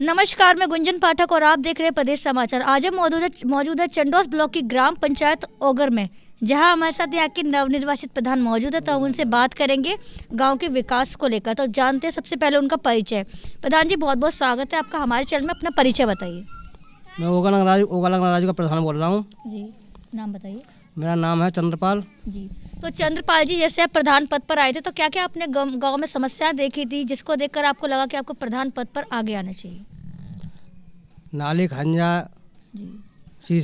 नमस्कार मैं गुंजन पाठक और आप देख रहे हैं प्रदेश समाचार आज हम मौजूद है चंडोस ब्लॉक की ग्राम पंचायत ओगर में जहां हमारे साथ यहाँ के नवनिर्वाचित प्रधान मौजूद है तो हम उनसे बात करेंगे गांव के विकास को लेकर तो जानते हैं सबसे पहले उनका परिचय प्रधान जी बहुत बहुत स्वागत है आपका हमारे चैनल में अपना परिचय बताइए मैं ओगा नगराज ओगा नगराज का प्रधान बोल रहा हूँ जी नाम बताइए मेरा नाम है चंद्रपाल जी तो चंद्रपाल जी जैसे आप प्रधान पद पर आए थे तो क्या क्या आपने गांव में समस्या देखी थी जिसको देखकर आपको लगा कि आपको प्रधान पद पर आगे आना चाहिए नाली खंजा सी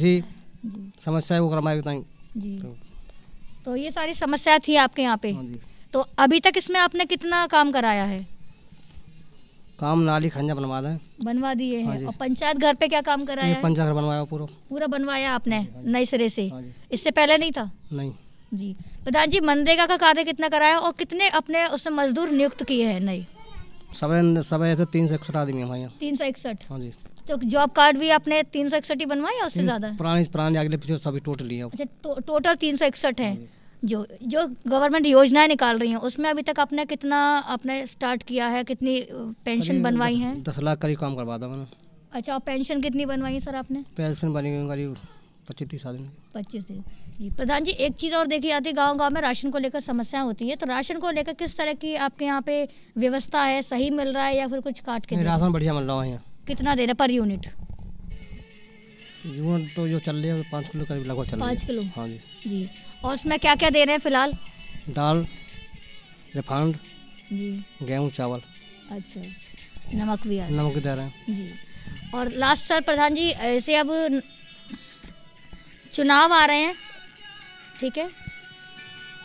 समस्या वो करवाई जी तो, तो ये सारी समस्या थी आपके यहाँ पे हाँ तो अभी तक इसमें आपने कितना काम कराया है काम नाली खंजा बनवा दें बनवा दिए हैं हाँ और पंचायत घर पे क्या काम कराया पंचायत घर बनवाया पूरा पूरा बनवाया आपने हाँ हाँ नए सिरे से इससे पहले नहीं था नहीं जी प्रधान जी मनरेगा का कार्य कितना कराया और कितने अपने उससे मजदूर नियुक्त किए हैं नए सब सब ऐसे तीन सौ इकसठ आदमी हमारे यहाँ तीन सौ इकसठ हाँ जी तो जॉब कार्ड भी आपने तीन सौ इकसठ ही बनवाया उससे ज्यादा पुराने पुराने अगले पीछे सभी टोटल ही अच्छा तो टोटल तीन सौ इकसठ है जो जो गवर्नमेंट योजनाएं निकाल रही हैं उसमें अभी तक आपने कितना आपने स्टार्ट किया है कितनी पेंशन बनवाई है दस लाख करीब काम करवा था मैंने अच्छा और पेंशन कितनी बनवाई है सर आपने पेंशन बनी करीब पच्चीस तीस आदमी पच्चीस तीस जी प्रधान जी एक चीज़ और देखी जाती है गाँव गाँव में राशन को लेकर समस्याएं होती है तो राशन को लेकर किस तरह की आपके यहाँ पे व्यवस्था है सही मिल रहा है या फिर कुछ काट के राशन बढ़िया मिल रहा है कितना दे रहा है पर यूनिट यूँ तो जो चल रही है पाँच किलो करीब लगभग चल पाँच किलो हाँ जी जी और उसमें क्या क्या दे रहे हैं फिलहाल दाल रिफाइंड जी गेहूँ चावल अच्छा, अच्छा नमक भी नमक दे रहे हैं जी और लास्ट सर प्रधान जी ऐसे अब चुनाव आ रहे हैं ठीक है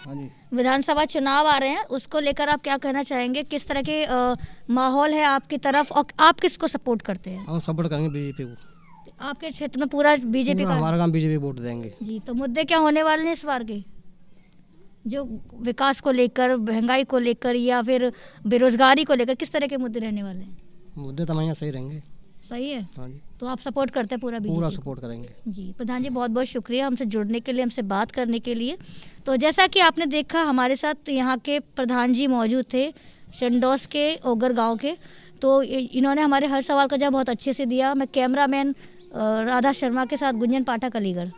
हाँ जी विधानसभा चुनाव आ रहे हैं उसको लेकर आप क्या कहना चाहेंगे किस तरह के माहौल है आपकी तरफ और आप किसको सपोर्ट करते हैं हम सपोर्ट करेंगे बीजेपी को आपके क्षेत्र में पूरा बीजेपी का हमारा काम बीजेपी वोट देंगे जी तो मुद्दे क्या होने वाले हैं इस बार के जो विकास को लेकर महंगाई को लेकर या फिर बेरोजगारी को लेकर किस तरह के मुद्दे रहने वाले हैं मुद्दे तो हमारे सही रहेंगे सही है हाँ जी तो आप सपोर्ट करते हैं पूरा पूरा सपोर्ट करेंगे जी प्रधान जी बहुत बहुत शुक्रिया हमसे जुड़ने के लिए हमसे बात करने के लिए तो जैसा कि आपने देखा हमारे साथ यहाँ के प्रधान जी मौजूद थे चंडोस के ओगर गांव के तो इन्होंने हमारे हर सवाल का जवाब बहुत अच्छे से दिया मैं कैमरामैन राधा शर्मा के साथ गुंजन पाठक अलीगढ़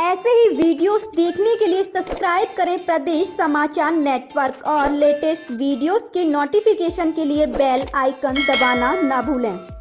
ऐसे ही वीडियोस देखने के लिए सब्सक्राइब करें प्रदेश समाचार नेटवर्क और लेटेस्ट वीडियोस के नोटिफिकेशन के लिए बेल आइकन दबाना ना भूलें